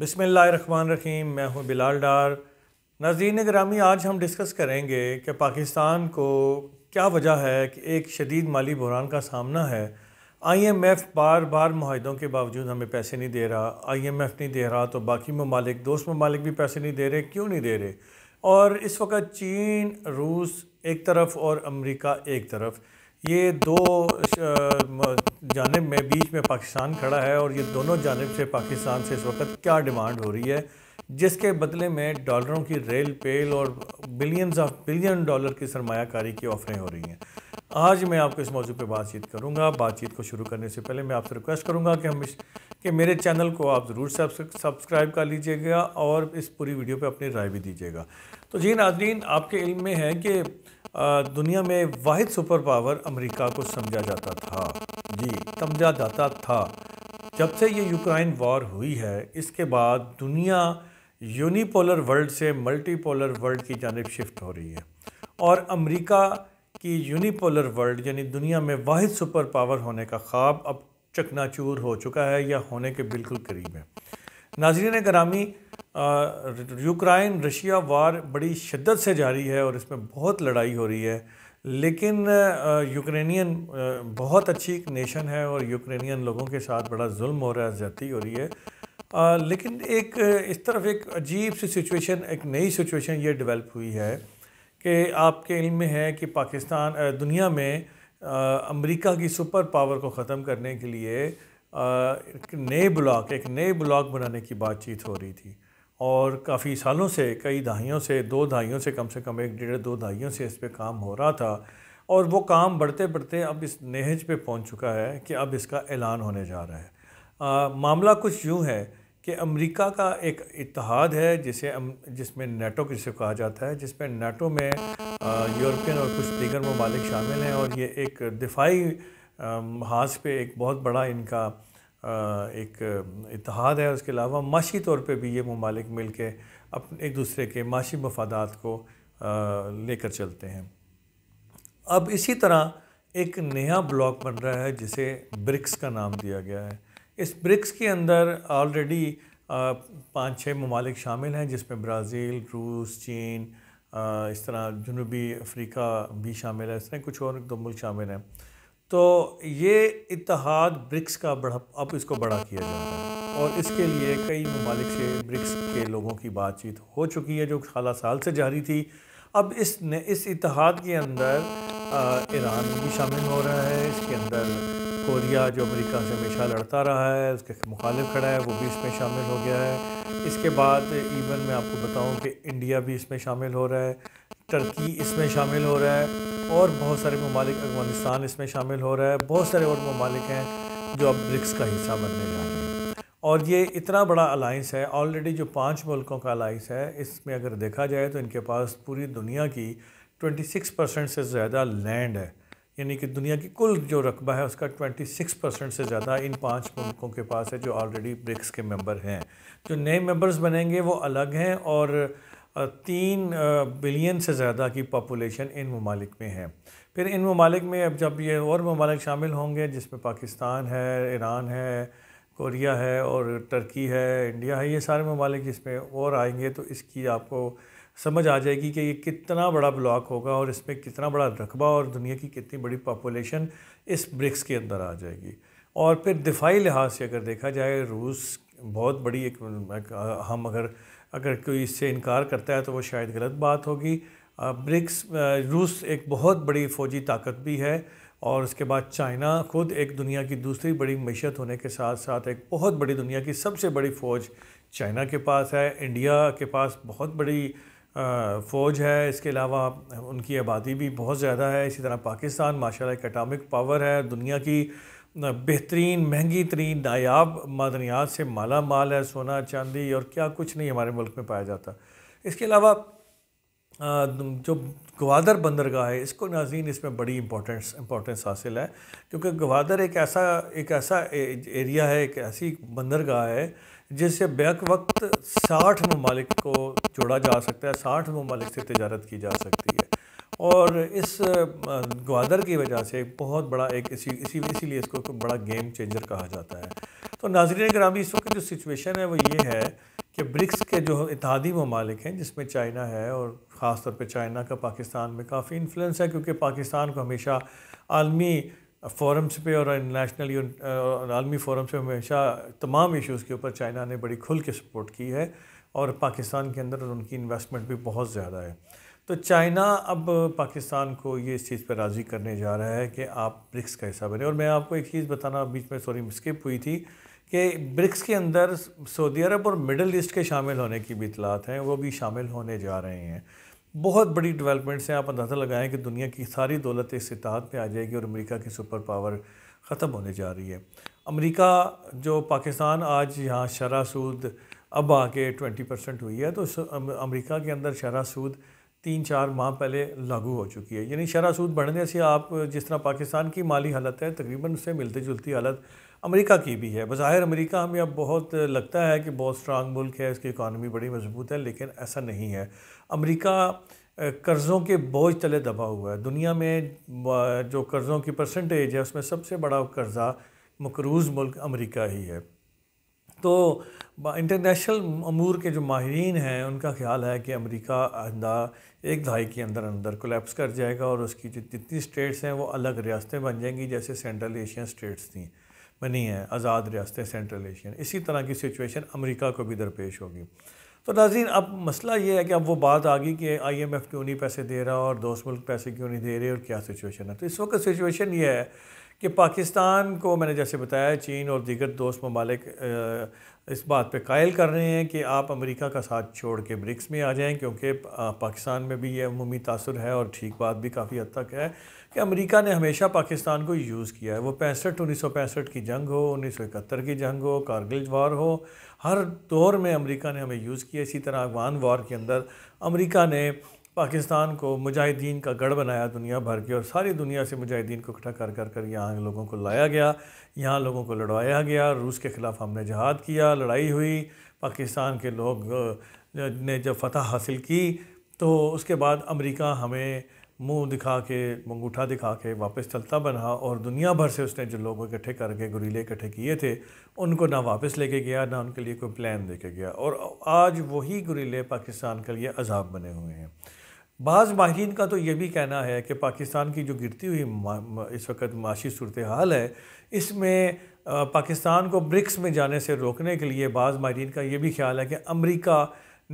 रहीम मैं हूं बिलाल डार नाजीन ग्रामी आज हम डिस्कस करेंगे कि पाकिस्तान को क्या वजह है कि एक शदीद माली बहरान का सामना है आईएमएफ बार बार माहिदों के बावजूद हमें पैसे नहीं दे रहा आईएमएफ नहीं दे रहा तो बाकी ममालिक दोस्त ममालिक भी पैसे नहीं दे रहे क्यों नहीं दे रहे और इस वक्त चीन रूस एक तरफ और अमरीका एक तरफ ये दो जानब में बीच में पाकिस्तान खड़ा है और ये दोनों जानब से पाकिस्तान से इस वक्त क्या डिमांड हो रही है जिसके बदले में डॉलरों की रेल पेल और बिलियंस ऑफ बिलियन डॉलर की सरमाकारी की ऑफरें हो रही हैं आज मैं आपको इस मौजू पर बातचीत करूँगा बातचीत को शुरू करने से पहले मैं आपसे रिक्वेस्ट करूँगा कि हम इस कि मेरे चैनल को आप ज़रूर सब्सक्राइब कर लीजिएगा और इस पूरी वीडियो पे अपनी राय भी दीजिएगा तो जी नाजरीन आपके इल्म में है कि दुनिया में वाद सुपर पावर अमेरिका को समझा जाता था जी समझा जाता था जब से ये यूक्रेन वॉर हुई है इसके बाद दुनिया यूनिपोलर वर्ल्ड से मल्टीपोलर वर्ल्ड की जानब शिफ्ट हो रही है और अमेरिका की यूनिपोलर वर्ल्ड यानी दुनिया में वाद सुपर पावर होने का ख्वाब अब चकनाचूर हो चुका है या होने के बिल्कुल करीब है नाजरीन करामी यूक्राइन रशिया वार बड़ी शिद्दत से जारी है और इसमें बहुत लड़ाई हो रही है लेकिन यूक्रेनियन बहुत अच्छी एक नेशन है और यूक्रेनियन लोगों के साथ बड़ा जुल्म हो रहा है ज्यादा हो रही है आ, लेकिन एक इस तरफ एक अजीब सी सिचुएशन एक नई सिचुएशन ये डेवलप हुई है कि आपके इल्म में है कि पाकिस्तान दुनिया में अमेरिका की सुपर पावर को ख़त्म करने के लिए एक नए ब्लॉक एक नए ब्लॉक बनाने की बातचीत हो रही थी और काफ़ी सालों से कई दहाइयों से दो दहाइयों से कम से कम एक डेढ़ दो दहाइयों से इस पर काम हो रहा था और वो काम बढ़ते बढ़ते अब इस नहज पे पहुंच चुका है कि अब इसका ऐलान होने जा रहा है आ, मामला कुछ यूँ है कि अमेरिका का एक इतिहाद है जिसे जिसमें नेटो जिसे कहा जाता है जिसमें नेटो में यूरोपियन और कुछ दीगर ममालिक शामिल हैं और ये एक दिफाई महाज पे एक बहुत बड़ा इनका एक इतिहाद है उसके अलावा माशी तौर पे भी ये ममालिक मिल के अपने एक दूसरे के माशी मफादात को लेकर चलते हैं अब इसी तरह एक नया ब्लॉक बन रहा है जिसे ब्रिक्स का नाम दिया गया है इस ब्रिक्स के अंदर ऑलरेडी पाँच छः ममालिक शामिल हैं जिसमें ब्राज़ील रूस चीन आ, इस तरह जनूबी अफ्रीका भी शामिल है इस तरह कुछ और दो मुल्क शामिल हैं तो ये इतिहाद ब्रिक्स का बढ़ा अब इसको बड़ा किया जा रहा है और इसके लिए कई ममालिक से ब्रिक्स के लोगों की बातचीत हो चुकी है जो खाला साल से जारी थी अब इस ने इस इतिहाद के अंदर ईरान भी शामिल हो रहा है इसके अंदर कोरिया जो अमेरिका से हमेशा लड़ता रहा है उसके मुखालिफ खड़ा है वो भी इसमें शामिल हो गया है इसके बाद इवन मैं आपको बताऊं कि इंडिया भी इसमें शामिल हो रहा है टर्की इसमें शामिल हो रहा है और बहुत सारे ममालिक अफगानिस्तान इसमें शामिल हो रहा है बहुत सारे और ममालिक हैं जो अब ब्रिक्स का हिस्सा बनने जा रहे हैं और ये इतना बड़ा अलाइंस है ऑलरेडी जो पाँच मुल्कों का अलाइंस है इसमें अगर देखा जाए तो इनके पास पूरी दुनिया की 26 परसेंट से ज़्यादा लैंड है यानी कि दुनिया की कुल जो रकबा है उसका 26 परसेंट से ज़्यादा इन पांच मुल्कों के पास है जो ऑलरेडी ब्रिक्स के मेंबर हैं जो नए मेंबर्स बनेंगे वो अलग हैं और तीन बिलियन से ज़्यादा की पॉपुलेशन इन ममालिक में है फिर इन ममालिक में अब जब ये और ममालिक शामिल होंगे जिसमें पाकिस्तान है ईरान है कोरिया है और टर्की है इंडिया है ये सारे ममालिक इसमें और आएंगे तो इसकी आपको समझ आ जाएगी कि ये कितना बड़ा ब्लॉक होगा और इसमें कितना बड़ा रकबा और दुनिया की कितनी बड़ी पॉपुलेशन इस ब्रिक्स के अंदर आ जाएगी और फिर दिफाई लिहाज से अगर देखा जाए रूस बहुत बड़ी एक हम अगर अगर कोई इससे इनकार करता है तो वो शायद गलत बात होगी ब्रिक्स रूस एक बहुत बड़ी फ़ौजी ताकत भी है और उसके बाद चाइना खुद एक दुनिया की दूसरी बड़ी मीशत होने के साथ साथ एक बहुत बड़ी दुनिया की सबसे बड़ी फ़ौज चाइना के पास है इंडिया के पास बहुत बड़ी फ़ौज है इसके अलावा उनकी आबादी भी बहुत ज़्यादा है इसी तरह पाकिस्तान माशा एक अटामिक पावर है दुनिया की बेहतरीन महंगी तरीन नायाब मदनियात से माला माल है सोना चांदी और क्या कुछ नहीं हमारे मुल्क में पाया जाता इसके अलावा जो गवादर बंदरगाह है इसको नाजीन इसमें बड़ी इंपॉर्टेंस इंपॉर्टेंस हासिल है क्योंकि गवादर एक ऐसा एक ऐसा एरिया है एक ऐसी बंदरगाह है जिससे बैक वक्त साठ ममालिक को जोड़ा जा सकता है साठ ममालिक से तजारत की जा सकती है और इस गवादर की वजह से बहुत बड़ा एक इसी इसी इसीलिए इसको बड़ा गेम चेंजर कहा जाता है तो नाजरन ग्रामी इस वक्त जो सिचुएशन है वो ये है कि ब्रिक्स के जो इतिहादी ममालिक हैं जिसमें चाइना है और ख़ास तौर पर चाइना का पाकिस्तान में काफ़ी इन्फ्लुंस है क्योंकि पाकिस्तान को हमेशा आलमी फोरम्स पे और इंटरनेशनल आलमी फोरम्स पर हमेशा तमाम इश्यूज़ के ऊपर चाइना ने बड़ी खुल के सपोर्ट की है और पाकिस्तान के अंदर उनकी इन्वेस्टमेंट भी बहुत ज़्यादा है तो चाइना अब पाकिस्तान को ये इस चीज़ पर राज़ी करने जा रहा है कि आप ब्रिक्स का हिस्सा बने और मैं आपको एक चीज़ बताना बीच में सॉरी मिस्किप हुई थी कि ब्रिक्स के अंदर सऊदी अरब और मिडल ईस्ट के शामिल होने की भी इतलात हैं वो भी शामिल होने जा रहे हैं बहुत बड़ी डेवलपमेंट्स हैं आप अंदाज़ा लगाएं कि दुनिया की सारी दौलत इस इतिहाद में आ जाएगी और अमेरिका की सुपर पावर ख़त्म होने जा रही है अमेरिका जो पाकिस्तान आज यहाँ शरा सूद अब आके ट्वेंटी परसेंट हुई है तो अमेरिका के अंदर शरा सूद तीन चार माह पहले लागू हो चुकी है यानी शरा सूद बढ़ने से आप जिस तरह पाकिस्तान की माली हालत है तकरीबन उससे मिलती जुलती हालत अमेरिका की भी है बज़ाहिर अमेरिका हमें अब बहुत लगता है कि बहुत स्ट्रांग मुल्क है इसकी इकानमी बड़ी मजबूत है लेकिन ऐसा नहीं है अमेरिका कर्ज़ों के बोझ तले दबा हुआ है दुनिया में जो कर्ज़ों की परसेंटेज है उसमें सबसे बड़ा कर्ज़ा मकरूज़ मुल्क अमेरिका ही है तो इंटरनेशनल अमूर के जो माहरीन हैं उनका ख्याल है कि अमेरिका आंदा एक दहाई के अंदर अंदर कोलेप्स कर जाएगा और उसकी जो जितनी स्टेट्स हैं वो अलग रियासतें बन जाएंगी जैसे सेंट्रल एशियन स्टेट्स थी बनी है आज़ाद रियासत सेंट्रल एशियन इसी तरह की सिचुएशन अमेरिका को भी दरपेश होगी तो नाजीन अब मसला ये है कि अब वो बात आ गई कि आई एम एफ़ क्यों नहीं पैसे दे रहा और दोस्त मुल्क पैसे क्यों नहीं दे रहे और क्या सिचुएशन है तो इस वक्त सिचुएशन ये है कि पाकिस्तान को मैंने जैसे बताया चीन और दीगर दोस्त ममालिक इस बात पे कायल कर रहे हैं कि आप अमेरिका का साथ छोड़ के ब्रिक्स में आ जाएं क्योंकि पाकिस्तान में भी ये अमूमी तासर है और ठीक बात भी काफ़ी हद तक है કે અમેરિકા ને હંમેશા પાકિસ્તાન કો યુઝ કિયા હે વો 65 1965 કી જંગ હો 1971 કી જંગ હો કારગિલ જવાર હો હર દોર મે અમેરિકા ને હમે યુઝ કિયા ઇસી તરહ 1 વાન વોર કે અંદર અમેરિકા ને પાકિસ્તાન કો મુજાહિદિન કા ગડ બનાયા દુનિયા ભર કે ઓર સારી દુનિયા સે મુજાહિદિન કો ઠઠા કર કર કર યહ લોગો કો લાયા ગયા યહ લોગો કો લડવાયા ગયા રશ કે खिलाफ હમણે જહાદ કિયા લડાઈ હુઈ પાકિસ્તાન કે લોગ ને જ ફતહ હાસિલ કી તો ઉસકે બાદ અમેરિકા હમે मुंह दिखा के मंगूठा दिखा के वापस चलता बना और दुनिया भर से उसने जो लोग इकट्ठे करके गुरीले इकट्ठे किए थे उनको ना वापस लेके गया ना उनके लिए कोई प्लान देके गया और आज वही गुरीले पाकिस्तान के लिए अजाब बने हुए हैं बाज़ माहरीन का तो ये भी कहना है कि पाकिस्तान की जो गिरती हुई इस वक्त माशी सूरत हाल है इसमें पाकिस्तान को ब्रिक्स में जाने से रोकने के लिए बाज़ माहरीन का ये भी ख्याल है कि अमरीका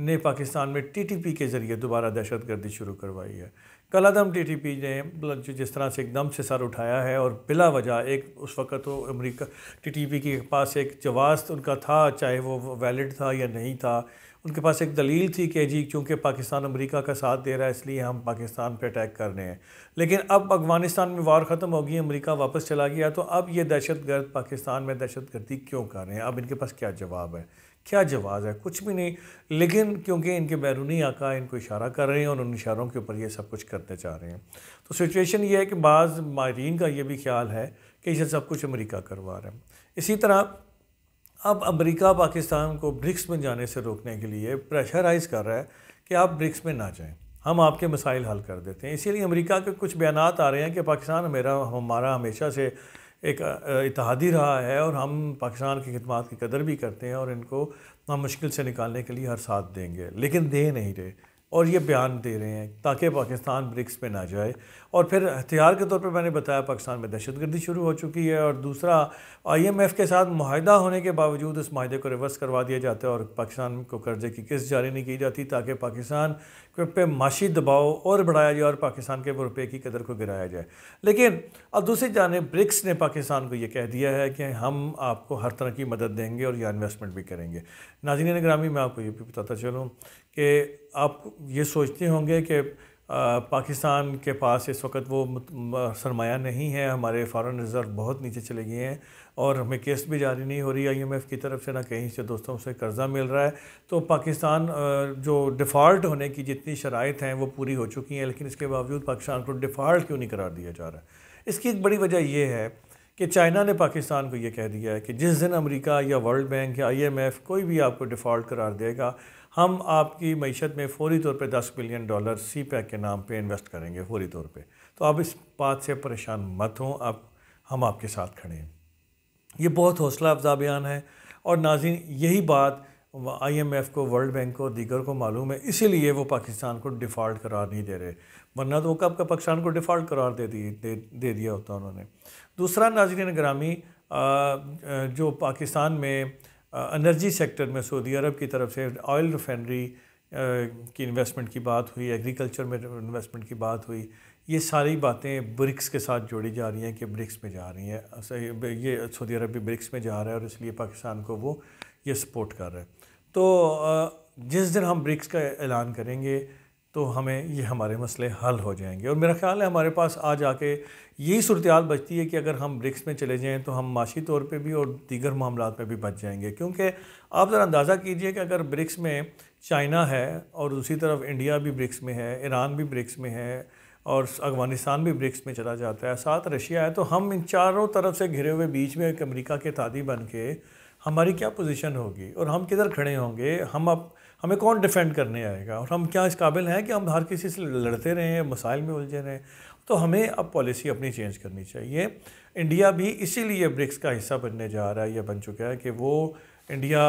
ने पाकिस्तान में टी टी पी के ज़रिए दोबारा दहशत गर्दी शुरू करवाई है कलादम टीटीपी ने जिस तरह से एकदम से सर उठाया है और बिला वजह एक उस वक़्त तो अमरीका टीटीपी के पास एक जवाब उनका था चाहे वो वैलिड था या नहीं था उनके पास एक दलील थी कि जी चूँकि पाकिस्तान अमेरिका का साथ दे रहा है इसलिए हम पाकिस्तान पर अटैक कर रहे हैं लेकिन अब अफगानिस्तान में वार ख़त्म हो गई अमेरिका वापस चला गया तो अब ये दहशत गर्द पाकिस्तान में दहशत गर्दी क्यों कर रहे हैं अब इनके पास क्या जवाब है क्या जवाज़ है कुछ भी नहीं लेकिन क्योंकि इनके बैरूनी आका इनको इशारा कर रहे हैं और उन इशारों के ऊपर ये सब कुछ करते जा रहे हैं तो सिचुएशन ये है कि बाज़ माहरीन का ये भी ख्याल है कि ये सब कुछ अमेरिका करवा रहे हैं इसी तरह अब अमेरिका पाकिस्तान को ब्रिक्स में जाने से रोकने के लिए प्रेशराइज़ कर रहा है कि आप ब्रिक्स में ना जाएँ हम आपके मसाइल हल कर देते हैं इसीलिए अमेरिका के कुछ बयान आ रहे हैं कि पाकिस्तान मेरा हमारा हमेशा से एक इतिहादी रहा है और हम पाकिस्तान की खदमात की कदर भी करते हैं और इनको हम मुश्किल से निकालने के लिए हर साथ देंगे लेकिन दे नहीं रहे और ये बयान दे रहे हैं ताकि पाकिस्तान ब्रिक्स पे ना जाए और फिर हथियार के तौर पे मैंने बताया पाकिस्तान में दहशत गर्दी शुरू हो चुकी है और दूसरा आईएमएफ के साथ माहिदा होने के बावजूद इस माहे को रिवर्स करवा दिया जाता है और पाकिस्तान को कर्जे की किस्त जारी नहीं की जाती ताकि पाकिस्तान पे माशी दबाव और बढ़ाया जाए और पाकिस्तान के रुपये की कदर को गिराया जाए लेकिन अब दूसरी जानब ब्रिक्स ने पाकिस्तान को ये कह दिया है कि हम आपको हर तरह की मदद देंगे और या इन्वेस्टमेंट भी करेंगे नाजीन ग्रामी मैं आपको ये भी बताता चलूँ कि आप ये सोचते होंगे कि पाकिस्तान के पास इस वक्त वो सरमाया नहीं है हमारे फ़ॉरन रिज़र्व बहुत नीचे चले गए हैं और हमें किस्त भी जारी नहीं हो रही आई एम एफ़ की तरफ से ना कहीं से दोस्तों से कर्ज़ा मिल रहा है तो पाकिस्तान जो डिफ़ॉल्ट होने की जितनी शराइत हैं वो पूरी हो चुकी हैं लेकिन इसके बावजूद पाकिस्तान को डिफ़ॉल्ट क्यों नहीं करार दिया जा रहा है इसकी एक बड़ी वजह यह है कि चाइना ने पाकिस्तान को ये कह दिया है कि जिस दिन अमरीका या वर्ल्ड बैंक या आई कोई भी आपको डिफ़ॉल्ट करार देगा हम आपकी मीशत में फौरी तौर पे 10 बिलियन डॉलर सी पैक के नाम पे इन्वेस्ट करेंगे फौरी तौर पे तो आप इस बात से परेशान मत हों आप हम आपके साथ खड़े हैं ये बहुत हौसला अफजा बयान है और नाजिन यही बात आईएमएफ को वर्ल्ड बैंक को दीगर को मालूम है इसीलिए वो पाकिस्तान को डिफ़ॉल्ट करार नहीं दे रहे वरना तो वो कब का पाकिस्तान को डिफ़ॉल्ट करार दे दी दे, दे दिया होता उन्होंने दूसरा नाजरन ग्रामी जो पाकिस्तान में एनर्जी सेक्टर में सऊदी अरब की तरफ से ऑयल रिफाइनरी की इन्वेस्टमेंट की बात हुई एग्रीकल्चर में इन्वेस्टमेंट की बात हुई ये सारी बातें ब्रिक्स के साथ जोड़ी जा रही हैं कि ब्रिक्स में जा रही हैं ये सऊदी अरब भी ब्रिक्स में जा रहा है और इसलिए पाकिस्तान को वो ये सपोर्ट कर रहा है तो जिस दिन हम ब्रिक्स का ऐलान करेंगे तो हमें ये हमारे मसले हल हो जाएंगे और मेरा ख्याल है हमारे पास आज आके यही सूरत बचती है कि अगर हम ब्रिक्स में चले जाएँ तो हम माशी तौर पर भी और दीगर मामला पर भी बच जाएंगे क्योंकि आप ज़रा अंदाज़ा कीजिए कि अगर ब्रिक्स में चाइना है और दूसरी तरफ इंडिया भी ब्रिक्स में है ईरान भी ब्रिक्स में है और अफगानिस्तान भी ब्रिक्स में चला जाता है साथ रशिया है तो हम इन चारों तरफ से घिरे हुए बीच में एक अमरीका के तादी बन के हमारी क्या पोजीशन होगी और हम किधर खड़े होंगे हम अब हमें कौन डिफेंड करने आएगा और हम क्या इस काबिल हैं कि हम हर किसी से लड़ते रहें मसाइल में उलझे रहें तो हमें अब पॉलिसी अपनी चेंज करनी चाहिए इंडिया भी इसीलिए ब्रिक्स का हिस्सा बनने जा रहा है या बन चुका है कि वो इंडिया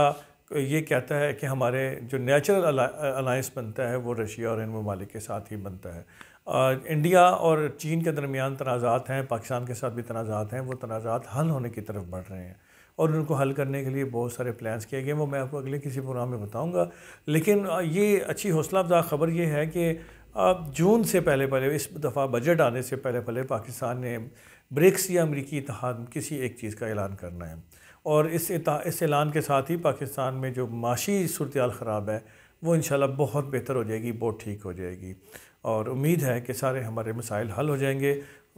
ये कहता है कि हमारे जो नेचुरल अलायंस बनता है वो रशिया और इन ममालिक के साथ ही बनता है इंडिया और चीन के दरमियान तनाज़ात हैं पाकिस्तान के साथ भी तनाज़ात हैं वो तनाज़ात हल होने की तरफ बढ़ रहे हैं और उनको हल करने के लिए बहुत सारे प्लान्स किए गए वो मैं आपको अगले किसी प्रोग्राम में बताऊँगा लेकिन ये अच्छी हौसला अफजा खबर ये है कि अब जून से पहले पहले इस दफ़ा बजट आने से पहले पहले पाकिस्तान ने ब्रिक्स या अमरीकी इतिहाद किसी एक चीज़ का ऐलान करना है और इस इस ऐलान के साथ ही पाकिस्तान में जो माशी सूरत ख़राब है वो इन बहुत बेहतर हो जाएगी बहुत ठीक हो जाएगी और उम्मीद है कि सारे हमारे मसाइल हल हो जाएंगे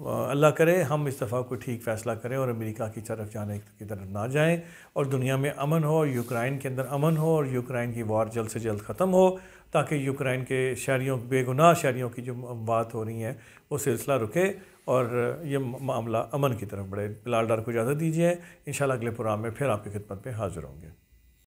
अल्लाह करे हम इस दफ़ा कोई ठीक फ़ैसला करें और अमेरिका की तरफ जाने की तरफ ना जाएं और दुनिया में अमन हो और यूक्राइन के अंदर अमन हो और यूक्राइन की वार जल्द से जल्द ख़त्म हो ताकि यूक्राइन के शहरीों बेगुनाह शहरीों की जो बात हो रही है वो सिलसिला रुके और ये मामला अमन की तरफ बढ़े बिलाल डार को इजाज़त दीजिए इन अगले प्रोग्राम में फिर आपकी खिदमत पर हाज़िर होंगे